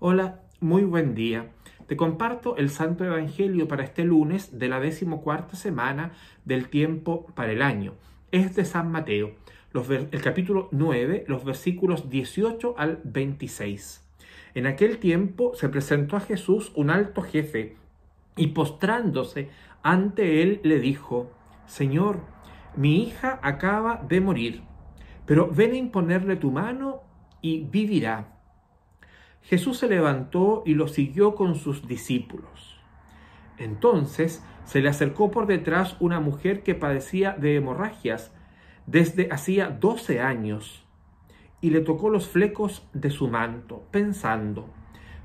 Hola, muy buen día. Te comparto el Santo Evangelio para este lunes de la decimocuarta semana del tiempo para el año. Es de San Mateo, el capítulo 9, los versículos 18 al 26. En aquel tiempo se presentó a Jesús un alto jefe y postrándose ante él le dijo, Señor, mi hija acaba de morir, pero ven a imponerle tu mano y vivirá. Jesús se levantó y lo siguió con sus discípulos. Entonces se le acercó por detrás una mujer que padecía de hemorragias desde hacía doce años y le tocó los flecos de su manto, pensando,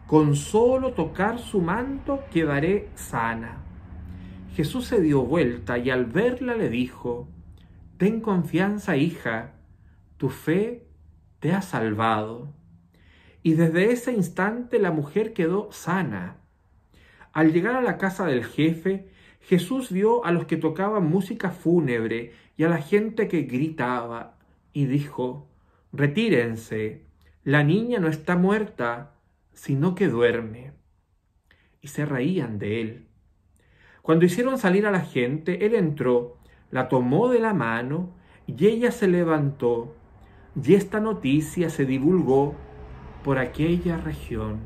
con solo tocar su manto quedaré sana. Jesús se dio vuelta y al verla le dijo, Ten confianza, hija, tu fe te ha salvado y desde ese instante la mujer quedó sana. Al llegar a la casa del jefe, Jesús vio a los que tocaban música fúnebre y a la gente que gritaba, y dijo, Retírense, la niña no está muerta, sino que duerme. Y se reían de él. Cuando hicieron salir a la gente, él entró, la tomó de la mano, y ella se levantó, y esta noticia se divulgó por aquella región.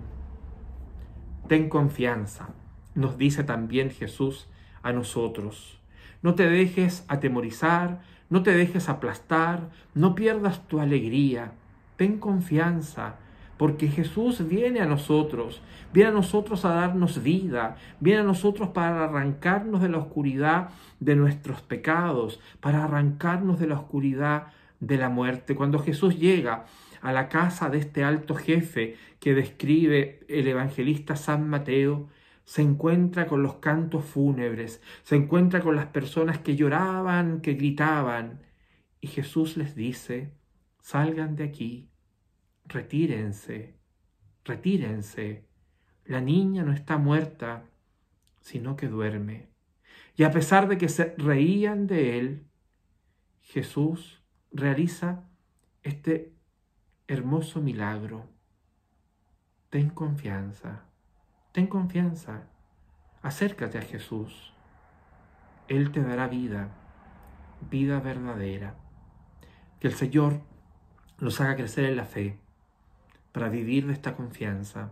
Ten confianza, nos dice también Jesús a nosotros. No te dejes atemorizar, no te dejes aplastar, no pierdas tu alegría. Ten confianza, porque Jesús viene a nosotros, viene a nosotros a darnos vida, viene a nosotros para arrancarnos de la oscuridad de nuestros pecados, para arrancarnos de la oscuridad de la muerte. Cuando Jesús llega a la casa de este alto jefe que describe el evangelista San Mateo, se encuentra con los cantos fúnebres, se encuentra con las personas que lloraban, que gritaban, y Jesús les dice, salgan de aquí, retírense, retírense, la niña no está muerta, sino que duerme. Y a pesar de que se reían de él, Jesús realiza este hermoso milagro. Ten confianza, ten confianza, acércate a Jesús. Él te dará vida, vida verdadera. Que el Señor nos haga crecer en la fe, para vivir de esta confianza,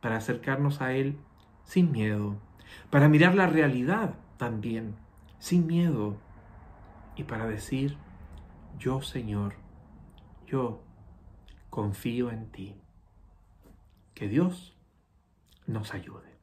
para acercarnos a Él sin miedo, para mirar la realidad también, sin miedo, y para decir, yo Señor, yo confío en ti. Que Dios nos ayude.